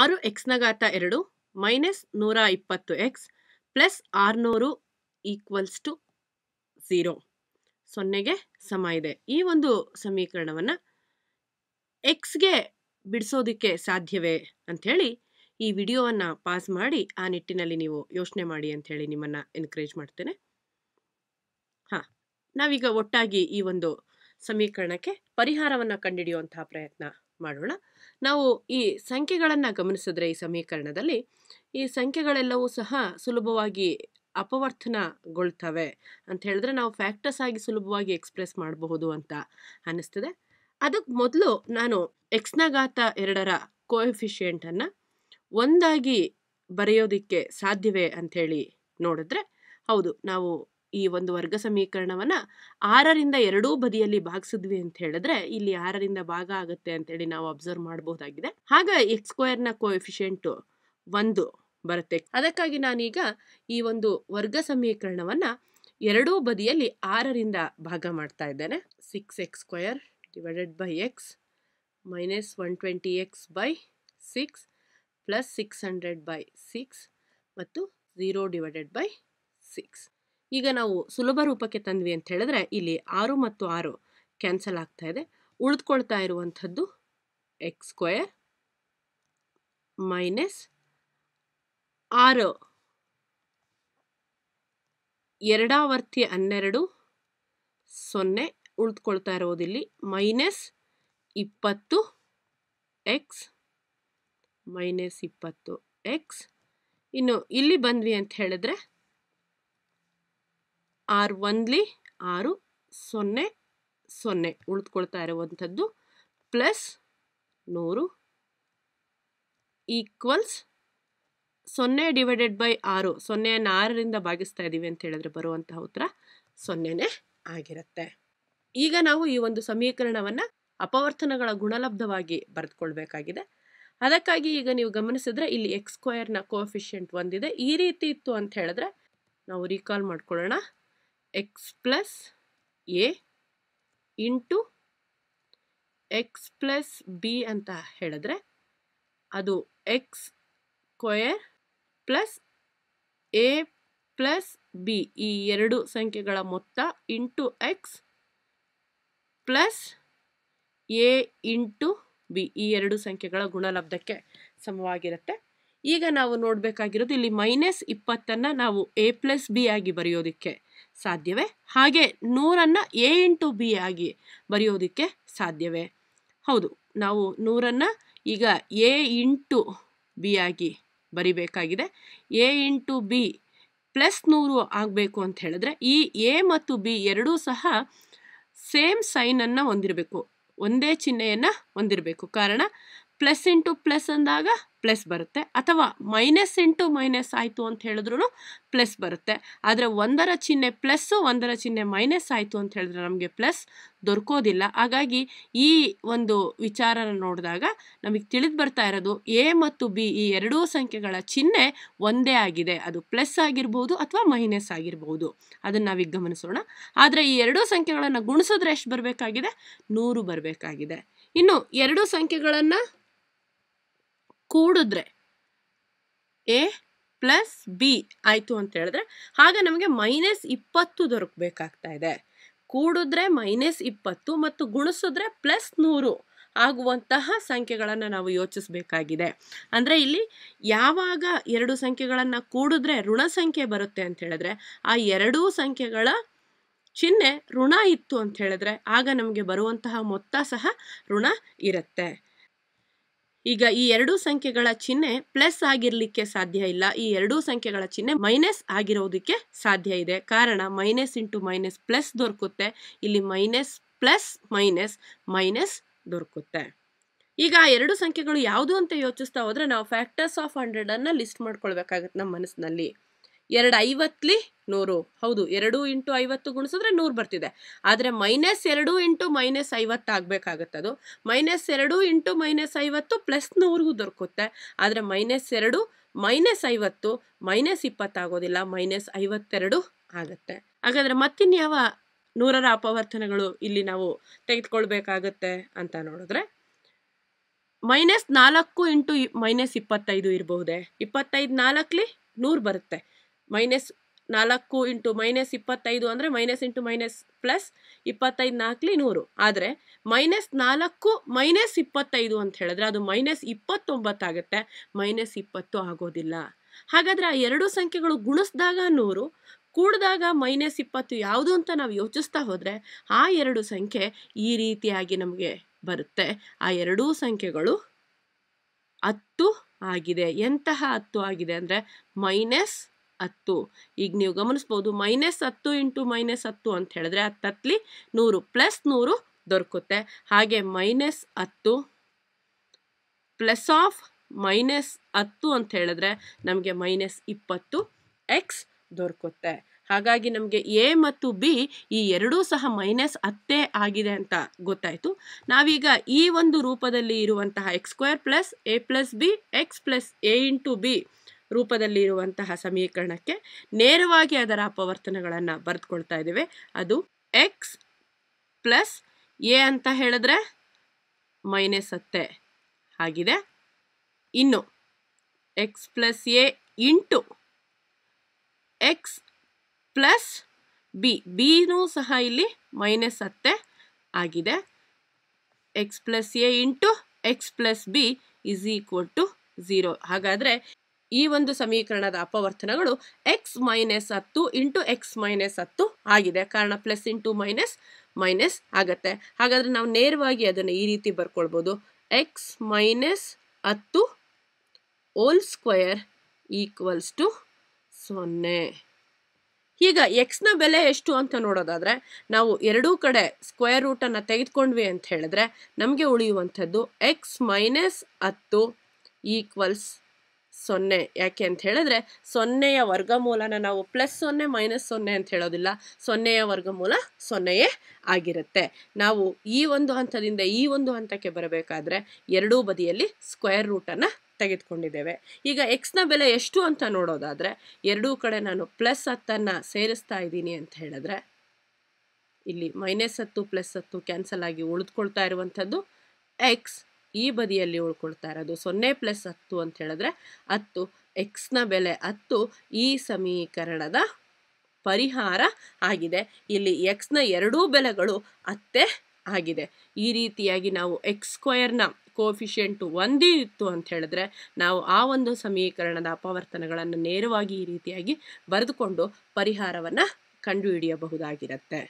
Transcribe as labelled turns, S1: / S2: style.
S1: ಆರು ಎಕ್ಸ್ನ ಘಾತ ಎರಡು ಮೈನಸ್ ನೂರ ಇಪ್ಪತ್ತು ಎಕ್ಸ್ ಪ್ಲಸ್ ಆರುನೂರು ಈಕ್ವಲ್ಸ್ ಟು ಝೀರೋ ಸೊನ್ನೆಗೆ ಸಮ ಇದೆ ಈ ಒಂದು ಸಮೀಕರಣವನ್ನು ಎಕ್ಸ್ಗೆ ಬಿಡಿಸೋದಕ್ಕೆ ಸಾಧ್ಯವೇ ಅಂಥೇಳಿ ಈ ವಿಡಿಯೋವನ್ನು ಪಾಸ್ ಮಾಡಿ ಆ ನಿಟ್ಟಿನಲ್ಲಿ ನೀವು ಯೋಚನೆ ಮಾಡಿ ಅಂಥೇಳಿ ನಿಮ್ಮನ್ನು ಎನ್ಕರೇಜ್ ಮಾಡ್ತೇನೆ ಹಾಂ ನಾವೀಗ ಒಟ್ಟಾಗಿ ಈ ಒಂದು ಸಮೀಕರಣಕ್ಕೆ ಪರಿಹಾರವನ್ನು ಕಂಡುಹಿಡಿಯುವಂತಹ ಪ್ರಯತ್ನ ಮಾಡೋಣ ನಾವು ಈ ಸಂಖ್ಯೆಗಳನ್ನು ಗಮನಿಸಿದ್ರೆ ಈ ಸಮೀಕರಣದಲ್ಲಿ ಈ ಸಂಖ್ಯೆಗಳೆಲ್ಲವೂ ಸಹ ಸುಲಭವಾಗಿ ಅಪವರ್ತನಗೊಳ್ತವೆ ಅಂತ ಹೇಳಿದ್ರೆ ನಾವು ಫ್ಯಾಕ್ಟರ್ಸ್ ಆಗಿ ಸುಲಭವಾಗಿ ಎಕ್ಸ್ಪ್ರೆಸ್ ಮಾಡಬಹುದು ಅಂತ ಅನ್ನಿಸ್ತದೆ ಅದಕ್ಕೆ ಮೊದಲು ನಾನು ಎಕ್ಸ್ನ ಘಾತ ಎರಡರ ಕೋಎಫಿಷಿಯೆಂಟನ್ನು ಒಂದಾಗಿ ಬರೆಯೋದಕ್ಕೆ ಸಾಧ್ಯವೇ ಅಂಥೇಳಿ ನೋಡಿದ್ರೆ ಹೌದು ನಾವು ಈ ಒಂದು ವರ್ಗ ಸಮೀಕರಣವನ್ನು ಆರರಿಂದ ಎರಡೂ ಬದಿಯಲ್ಲಿ ಭಾಗಿಸಿದ್ವಿ ಅಂತ ಹೇಳಿದ್ರೆ ಇಲ್ಲಿ ಆರರಿಂದ ಭಾಗ ಆಗುತ್ತೆ ಅಂತೇಳಿ ನಾವು ಅಬ್ಸರ್ವ್ ಮಾಡಬಹುದಾಗಿದೆ ಹಾಗೆ ಎಕ್ಸ್ ಸ್ಕ್ವೇರ್ನ ಕೋಎಫಿಷಿಯೆಂಟು ಒಂದು ಬರುತ್ತೆ ಅದಕ್ಕಾಗಿ ನಾನೀಗ ಈ ಒಂದು ವರ್ಗ ಸಮೀಕರಣವನ್ನು ಎರಡೂ ಬದಿಯಲ್ಲಿ ಆರರಿಂದ ಭಾಗ ಮಾಡ್ತಾ ಇದ್ದೇನೆ six x square divided by x minus one twenty x by six plus six hundred by six ಮತ್ತು ಝೀರೋ ಡಿವೈಡೆಡ್ ಬೈ ಸಿಕ್ಸ್ ಈಗ ನಾವು ಸುಲಭ ರೂಪಕ್ಕೆ ತಂದ್ವಿ ಅಂತ ಹೇಳಿದ್ರೆ ಇಲ್ಲಿ ಆರು ಮತ್ತು ಆರು ಕ್ಯಾನ್ಸಲ್ ಆಗ್ತಾ ಇದೆ ಉಳಿದುಕೊಳ್ತಾ ಇರುವಂಥದ್ದು ಎಕ್ಸ್ ಸ್ಕ್ವಯರ್ ಮೈನಸ್ ಆರು ಎರಡಾವರ್ತಿ ಹನ್ನೆರಡು ಸೊನ್ನೆ ಉಳಿದುಕೊಳ್ತಾ ಇರೋದಿಲ್ಲಿ ಮೈನಸ್ ಇಪ್ಪತ್ತು ಎಕ್ಸ್ ಮೈನಸ್ ಇಪ್ಪತ್ತು ಎಕ್ಸ್ ಇನ್ನು ಇಲ್ಲಿ ಬಂದ್ವಿ ಅಂತ ಹೇಳಿದ್ರೆ ಆರು ಒಂದ್ಲಿ ಆರು ಸೊನ್ನೆ ಸೊನ್ನೆ ಉಳಿದುಕೊಳ್ತಾ ಇರುವಂಥದ್ದು ಪ್ಲಸ್ ನೂರು ಈಕ್ವಲ್ಸ್ ಸೊನ್ನೆ ಡಿವೈಡೆಡ್ ಬೈ ಆರು ಸೊನ್ನೆಯನ್ನು ಆರರಿಂದ ಭಾಗಿಸ್ತಾ ಇದ್ದೀವಿ ಅಂತ ಹೇಳಿದ್ರೆ ಬರುವಂತಹ ಉತ್ತರ ಸೊನ್ನೆನೇ ಆಗಿರುತ್ತೆ ಈಗ ನಾವು ಈ ಒಂದು ಸಮೀಕರಣವನ್ನು ಅಪವರ್ತನಗಳ ಗುಣಲಬ್ಧವಾಗಿ ಬರೆದುಕೊಳ್ಬೇಕಾಗಿದೆ ಅದಕ್ಕಾಗಿ ಈಗ ನೀವು ಗಮನಿಸಿದ್ರೆ ಇಲ್ಲಿ ಎಕ್ಸ್ ಸ್ಕ್ವಯರ್ನ ಒಂದಿದೆ ಈ ರೀತಿ ಇತ್ತು ಅಂತ ಹೇಳಿದ್ರೆ ನಾವು ರೀಕಾಲ್ ಮಾಡ್ಕೊಳ್ಳೋಣ x plus a into X plus b ಅಂತ ಹೇಳಿದ್ರೆ ಅದು x square plus A plus b ಈ ಎರಡು ಸಂಖ್ಯೆಗಳ ಮೊತ್ತ into X plus A into b ಈ ಎರಡು ಸಂಖ್ಯೆಗಳ ಗುಣಲಬ್ಧಕ್ಕೆ ಸಮವಾಗಿರುತ್ತೆ ಈಗ ನಾವು ನೋಡಬೇಕಾಗಿರೋದು ಇಲ್ಲಿ ಮೈನಸ್ ಇಪ್ಪತ್ತನ್ನು ನಾವು ಎ ಪ್ಲಸ್ ಬಿ ಆಗಿ ಬರೆಯೋದಕ್ಕೆ ಸಾಧ್ಯವೇ ಹಾಗೆ ನೂರನ್ನು ಎ ಇಂಟು ಬಿ ಆಗಿ ಬರೆಯೋದಕ್ಕೆ ಸಾಧ್ಯವೇ ಹೌದು ನಾವು ನೂರನ್ನು ಈಗ ಎ ಇಂಟು ಬಿ ಆಗಿ ಬರಿಬೇಕಾಗಿದೆ ಎ ಇಂಟು ಬಿ ಪ್ಲಸ್ ನೂರು ಆಗಬೇಕು ಅಂತ ಹೇಳಿದ್ರೆ ಈ ಎ ಮತ್ತು ಬಿ ಎರಡೂ ಸಹ ಸೇಮ್ ಸೈನನ್ನು ಹೊಂದಿರಬೇಕು ಒಂದೇ ಚಿಹ್ನೆಯನ್ನು ಹೊಂದಿರಬೇಕು ಕಾರಣ ಪ್ಲಸ್ ಇಂಟು ಪ್ಲಸ್ ಅಂದಾಗ ಪ್ಲಸ್ ಬರುತ್ತೆ ಅಥವಾ ಮೈನಸ್ ಇಂಟು ಮೈನಸ್ ಆಯಿತು ಅಂತ ಹೇಳಿದ್ರು ಪ್ಲಸ್ ಬರುತ್ತೆ ಆದರೆ ಒಂದರ ಚಿಹ್ನೆ ಪ್ಲಸ್ಸು ಒಂದರ ಚಿಹ್ನೆ ಮೈನಸ್ ಆಯಿತು ಅಂತ ಹೇಳಿದ್ರೆ ನಮಗೆ ಪ್ಲಸ್ ದೊರಕೋದಿಲ್ಲ ಹಾಗಾಗಿ ಈ ಒಂದು ವಿಚಾರನ ನೋಡಿದಾಗ ನಮಗೆ ತಿಳಿದು ಬರ್ತಾ ಇರೋದು ಎ ಮತ್ತು ಬಿ ಈ ಎರಡೂ ಸಂಖ್ಯೆಗಳ ಚಿಹ್ನೆ ಒಂದೇ ಆಗಿದೆ ಅದು ಪ್ಲಸ್ ಆಗಿರ್ಬೋದು ಅಥವಾ ಮೈನಸ್ ಆಗಿರ್ಬೋದು ಅದನ್ನು ನಾವೀಗ ಗಮನಿಸೋಣ ಆದರೆ ಈ ಎರಡೂ ಸಂಖ್ಯೆಗಳನ್ನು ಗುಣಿಸಿದ್ರೆ ಎಷ್ಟು ಬರಬೇಕಾಗಿದೆ ನೂರು ಬರಬೇಕಾಗಿದೆ ಇನ್ನು ಎರಡು ಸಂಖ್ಯೆಗಳನ್ನು ಕೂಡಿದ್ರೆ ಎ ಪ್ಲಸ್ ಬಿ ಆಯಿತು ಅಂತ ಹೇಳಿದ್ರೆ ಆಗ ನಮಗೆ ಮೈನಸ್ ಇಪ್ಪತ್ತು ದೊರಕಬೇಕಾಗ್ತಾ ಇದೆ ಕೂಡಿದ್ರೆ ಮೈನಸ್ ಇಪ್ಪತ್ತು ಮತ್ತು ಗುಣಿಸಿದ್ರೆ ಪ್ಲಸ್ ನೂರು ಆಗುವಂತಹ ಸಂಖ್ಯೆಗಳನ್ನು ನಾವು ಯೋಚಿಸಬೇಕಾಗಿದೆ ಅಂದರೆ ಇಲ್ಲಿ ಯಾವಾಗ ಎರಡು ಸಂಖ್ಯೆಗಳನ್ನು ಕೂಡಿದ್ರೆ ಋಣ ಸಂಖ್ಯೆ ಬರುತ್ತೆ ಅಂತ ಹೇಳಿದ್ರೆ ಆ ಎರಡೂ ಸಂಖ್ಯೆಗಳ ಚಿಹ್ನೆ ಋಣ ಇತ್ತು ಅಂತ ಹೇಳಿದ್ರೆ ಆಗ ನಮಗೆ ಬರುವಂತಹ ಮೊತ್ತ ಸಹ ಋಣ ಇರುತ್ತೆ ಈಗ ಈ ಎರಡೂ ಸಂಖ್ಯೆಗಳ ಚಿಹ್ನೆ ಪ್ಲಸ್ ಆಗಿರ್ಲಿಕ್ಕೆ ಸಾಧ್ಯ ಇಲ್ಲ ಈ ಎರಡೂ ಸಂಖ್ಯೆಗಳ ಚಿಹ್ನೆ ಮೈನಸ್ ಆಗಿರೋದಕ್ಕೆ ಸಾಧ್ಯ ಇದೆ ಕಾರಣ ಮೈನಸ್ ಇಂಟು ಮೈನಸ್ ಪ್ಲಸ್ ದೊರಕುತ್ತೆ ಇಲ್ಲಿ ಮೈನಸ್ ಪ್ಲಸ್ ಮೈನಸ್ ಮೈನಸ್ ದೊರಕುತ್ತೆ ಈಗ ಆ ಎರಡು ಸಂಖ್ಯೆಗಳು ಯಾವುದು ಅಂತ ಯೋಚಿಸ್ತಾ ಹೋದ್ರೆ ನಾವು ಫ್ಯಾಕ್ಟರ್ಸ್ ಆಫ್ ಹಂಡ್ರೆಡ್ ಅನ್ನ ಲಿಸ್ಟ್ ಮಾಡ್ಕೊಳ್ಬೇಕಾಗತ್ತೆ ನಮ್ಮ ಮನಸ್ಸಿನಲ್ಲಿ ಎರಡು ಐವತ್ತಲಿ ನೂರು ಹೌದು ಎರಡು ಇಂಟು ಐವತ್ತು ಗುಣಿಸಿದ್ರೆ ನೂರು ಬರ್ತಿದೆ ಆದರೆ ಮೈನಸ್ ಎರಡು ಇಂಟು ಮೈನಸ್ ಐವತ್ತು ಆಗಬೇಕಾಗತ್ತೆ ಅದು ಮೈನಸ್ ಎರಡು ಇಂಟು ಮೈನಸ್ ಐವತ್ತು ಪ್ಲಸ್ ನೂರಿಗೂ ದೊರಕುತ್ತೆ ಆದರೆ ಮೈನಸ್ ಎರಡು ಮೈನಸ್ ಐವತ್ತು ಮೈನಸ್ ಇಪ್ಪತ್ತಾಗೋದಿಲ್ಲ ಮೈನಸ್ ಐವತ್ತೆರಡು ಆಗುತ್ತೆ ಹಾಗಾದರೆ ಮತ್ತಿನ್ಯಾವ ನೂರರ ಅಪವರ್ತನೆಗಳು ಇಲ್ಲಿ ನಾವು ತೆಗೆದುಕೊಳ್ಬೇಕಾಗತ್ತೆ ಅಂತ ನೋಡಿದ್ರೆ ಮೈನಸ್ ನಾಲ್ಕು ಇಂಟು ಮೈನಸ್ ಇಪ್ಪತ್ತೈದು ಇರಬಹುದೇ ಇಪ್ಪತ್ತೈದು ನಾಲ್ಕಲಿ ನೂರು ಬರುತ್ತೆ ಮೈನಸ್ ನಾಲ್ಕು ಇಂಟು ಮೈನಸ್ ಇಪ್ಪತ್ತೈದು ಅಂದರೆ ಮೈನಸ್ ಇಂಟು ಮೈನಸ್ ಪ್ಲಸ್ ಇಪ್ಪತ್ತೈದು ನಾಲ್ಕಲಿ ನೂರು ಆದರೆ ಮೈನಸ್ ನಾಲ್ಕು ಮೈನಸ್ ಇಪ್ಪತ್ತೈದು ಅಂತ ಹೇಳಿದ್ರೆ ಅದು ಮೈನಸ್ ಇಪ್ಪತ್ತೊಂಬತ್ತಾಗುತ್ತೆ ಮೈನಸ್ ಇಪ್ಪತ್ತು ಆಗೋದಿಲ್ಲ ಹಾಗಾದರೆ ಆ ಎರಡು ಸಂಖ್ಯೆಗಳು ಗುಣಿಸಿದಾಗ ನೂರು ಕೂಡಿದಾಗ ಮೈನಸ್ ಇಪ್ಪತ್ತು ಯಾವುದು ಅಂತ ನಾವು ಯೋಚಿಸ್ತಾ ಹೋದರೆ ಆ ಎರಡು ಸಂಖ್ಯೆ ಈ ರೀತಿಯಾಗಿ ನಮಗೆ ಬರುತ್ತೆ ಆ ಎರಡೂ ಸಂಖ್ಯೆಗಳು ಹತ್ತು ಆಗಿದೆ ಎಂತಹ ಹತ್ತು ಆಗಿದೆ ಅಂದರೆ ಮೈನಸ್ ಹತ್ತು ಈಗ ನೀವು ಗಮನಿಸ್ಬೋದು ಮೈನಸ್ ಹತ್ತು ಇಂಟು ಮೈನಸ್ ಹತ್ತು ಅಂತ ಹೇಳಿದ್ರೆ ಹತ್ತಲಿ ನೂರು ಪ್ಲಸ್ ನೂರು ದೊರಕುತ್ತೆ ಹಾಗೆ ಮೈನಸ್ ಹತ್ತು ಪ್ಲಸ್ ಆಫ್ ಮೈನಸ್ ಹತ್ತು ಅಂತ ಹೇಳಿದ್ರೆ ನಮಗೆ ಮೈನಸ್ ಇಪ್ಪತ್ತು ಎಕ್ಸ್ ದೊರಕುತ್ತೆ ಹಾಗಾಗಿ ನಮಗೆ ಎ ಮತ್ತು ಬಿ ಈ ಎರಡೂ ಸಹ ಮೈನಸ್ ಹತ್ತೇ ಆಗಿದೆ ಅಂತ ಗೊತ್ತಾಯಿತು ನಾವೀಗ ಈ ಒಂದು ರೂಪದಲ್ಲಿ ಇರುವಂತಹ X square plus A plus B X plus A into B ರೂಪದಲ್ಲಿ ಇರುವಂತಹ ಸಮೀಕರಣಕ್ಕೆ ನೇರವಾಗಿ ಅದರ ಅಪವರ್ತನಗಳನ್ನು ಬರೆದುಕೊಳ್ತಾ ಇದ್ದೇವೆ ಅದು ಎಕ್ಸ್ ಪ್ಲಸ್ ಎ ಅಂತ ಹೇಳಿದ್ರೆ ಮೈನಸ್ ಹತ್ತೆ ಆಗಿದೆ ಇನ್ನು X plus A into X plus B ಬಿನೂ ಸಹ ಇಲ್ಲಿ ಮೈನಸ್ ಹತ್ತೆ ಆಗಿದೆ X plus A into X plus B is equal to zero ಹಾಗಾದರೆ ಈ ಒಂದು ಸಮೀಕರಣದ ಅಪವರ್ತನಗಳು ಎಕ್ಸ್ ಮೈನಸ್ ಹತ್ತು ಇಂಟು ಎಕ್ಸ್ ಮೈನಸ್ ಹತ್ತು ಆಗಿದೆ ಕಾರಣ ಪ್ಲಸ್ ಇಂಟು ಮೈನಸ್ ಮೈನಸ್ ಆಗತ್ತೆ ಹಾಗಾದ್ರೆ ನಾವು ನೇರವಾಗಿ ಅದನ್ನು ಈ ರೀತಿ ಬರ್ಕೊಳ್ಬೋದು ಎಕ್ಸ್ ಮೈನಸ್ ಹತ್ತು ಓಲ್ ಸ್ಕ್ವಯರ್ ಈಕ್ವಲ್ಸ್ ಟು ಸೊನ್ನೆ ಈಗ ಎಕ್ಸ್ನ ಬೆಲೆ ಎಷ್ಟು ಅಂತ ನೋಡೋದಾದರೆ ನಾವು ಎರಡೂ ಕಡೆ ಸ್ಕ್ವೇರ್ ರೂಟನ್ನು ತೆಗೆದುಕೊಂಡ್ವಿ ಅಂತ ಹೇಳಿದ್ರೆ ನಮಗೆ ಉಳಿಯುವಂಥದ್ದು ಎಕ್ಸ್ ಮೈನಸ್ ಹತ್ತು ಈಕ್ವಲ್ಸ್ ಸೊನ್ನೆ ಯಾಕೆ ಅಂತ ಹೇಳಿದ್ರೆ ಸೊನ್ನೆಯ ವರ್ಗಮೂಲನ ನಾವು ಪ್ಲಸ್ ಸೊನ್ನೆ ಮೈನಸ್ ಸೊನ್ನೆ ಅಂತ ಹೇಳೋದಿಲ್ಲ ಸೊನ್ನೆಯ ವರ್ಗಮೂಲ ಸೊನ್ನೆಯೇ ಆಗಿರುತ್ತೆ ನಾವು ಈ ಒಂದು ಹಂತದಿಂದ ಈ ಒಂದು ಹಂತಕ್ಕೆ ಬರಬೇಕಾದ್ರೆ ಎರಡೂ ಬದಿಯಲ್ಲಿ ಸ್ಕ್ವೇರ್ ರೂಟನ್ನು ತೆಗೆದುಕೊಂಡಿದ್ದೇವೆ ಈಗ ಎಕ್ಸ್ನ ಬೆಲೆ ಎಷ್ಟು ಅಂತ ನೋಡೋದಾದರೆ ಎರಡೂ ಕಡೆ ನಾನು ಪ್ಲಸ್ ಹತ್ತನ್ನು ಸೇರಿಸ್ತಾ ಇದ್ದೀನಿ ಅಂತ ಹೇಳಿದ್ರೆ ಇಲ್ಲಿ ಮೈನಸ್ ಹತ್ತು ಪ್ಲಸ್ ಹತ್ತು ಕ್ಯಾನ್ಸಲ್ ಆಗಿ ಉಳಿದುಕೊಳ್ತಾ ಇರುವಂಥದ್ದು ಎಕ್ಸ್ ಈ ಬದಿಯಲ್ಲಿ ಉಳ್ಕೊಳ್ತಾ ಇರೋದು ಸೊನ್ನೆ ಪ್ಲಸ್ ಹತ್ತು ಅಂತ ಹೇಳಿದ್ರೆ ಹತ್ತು ಎಕ್ಸ್ನ ಬೆಲೆ ಹತ್ತು ಈ ಸಮೀಕರಣದ ಪರಿಹಾರ ಆಗಿದೆ ಇಲ್ಲಿ ಎಕ್ಸ್ನ ಎರಡೂ ಬೆಲೆಗಳು ಅತ್ತೆ ಆಗಿದೆ ಈ ರೀತಿಯಾಗಿ ನಾವು ಎಕ್ಸ್ ಸ್ಕ್ವಯರ್ನ ಕೋಫಿಷಿಯೆಂಟು ಒಂದೇ ಇತ್ತು ಅಂತ ಹೇಳಿದ್ರೆ ನಾವು ಆ ಒಂದು ಸಮೀಕರಣದ ಅಪವರ್ತನಗಳನ್ನು ನೇರವಾಗಿ ಈ ರೀತಿಯಾಗಿ ಬರೆದುಕೊಂಡು ಪರಿಹಾರವನ್ನು ಕಂಡುಹಿಡಿಯಬಹುದಾಗಿರುತ್ತೆ